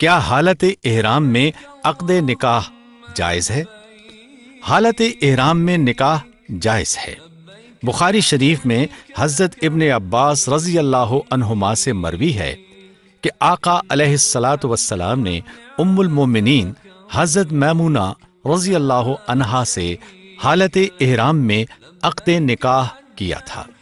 क्या हालत एहराम में अकद निकाह जायज़ है हालत एहराम में निकाह जायज़ है बुखारी शरीफ में हज़रत इबन अब्बास रज़ी अल्लाह से मरवी है कि आका सलात वसलाम ने उम्मुलमोमिन हज़रत मैमूना रज़ी अल्लाह से हालत एहराम में अकद निकाह किया था